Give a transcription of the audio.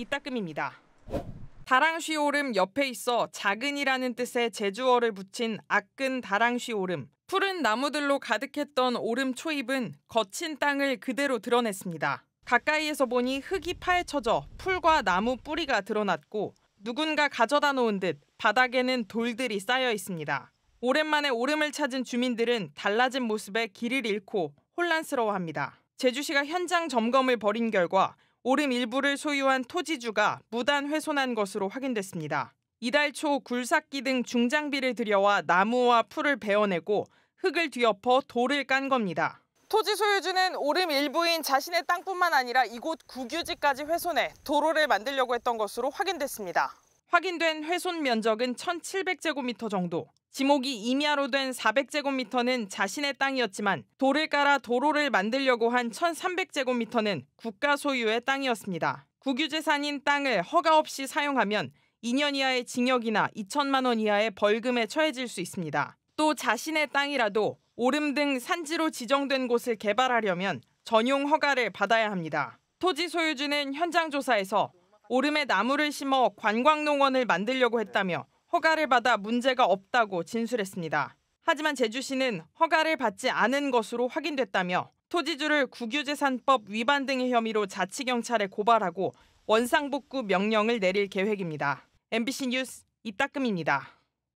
이따금입니다. 다랑쉬 오름 옆에 있어 작은이라는 뜻의 제주어를 붙인 아끈 다랑쉬 오름. 푸른 나무들로 가득했던 오름 초입은 거친 땅을 그대로 드러냈습니다. 가까이에서 보니 흙이 파헤쳐져 풀과 나무 뿌리가 드러났고 누군가 가져다 놓은 듯 바닥에는 돌들이 쌓여 있습니다. 오랜만에 오름을 찾은 주민들은 달라진 모습에 길을 잃고 혼란스러워합니다. 제주시가 현장 점검을 벌인 결과 오름 일부를 소유한 토지주가 무단 훼손한 것으로 확인됐습니다. 이달 초 굴삭기 등 중장비를 들여와 나무와 풀을 베어내고 흙을 뒤엎어 돌을 깐 겁니다. 토지 소유주는 오름 일부인 자신의 땅뿐만 아니라 이곳 국유지까지 훼손해 도로를 만들려고 했던 것으로 확인됐습니다. 확인된 훼손 면적은 1,700제곱미터 정도. 지목이 임야로 된 400제곱미터는 자신의 땅이었지만 돌을 깔아 도로를 만들려고 한 1300제곱미터는 국가 소유의 땅이었습니다. 국유재산인 땅을 허가 없이 사용하면 2년 이하의 징역이나 2천만 원 이하의 벌금에 처해질 수 있습니다. 또 자신의 땅이라도 오름 등 산지로 지정된 곳을 개발하려면 전용 허가를 받아야 합니다. 토지 소유주는 현장 조사에서 오름에 나무를 심어 관광농원을 만들려고 했다며 허가를 받아 문제가 없다고 진술했습니다. 하지만 제주시는 허가를 받지 않은 것으로 확인됐다며 토지주를 국유재산법 위반 등의 혐의로 자치경찰에 고발하고 원상복구 명령을 내릴 계획입니다. MBC 뉴스 이따금입니다.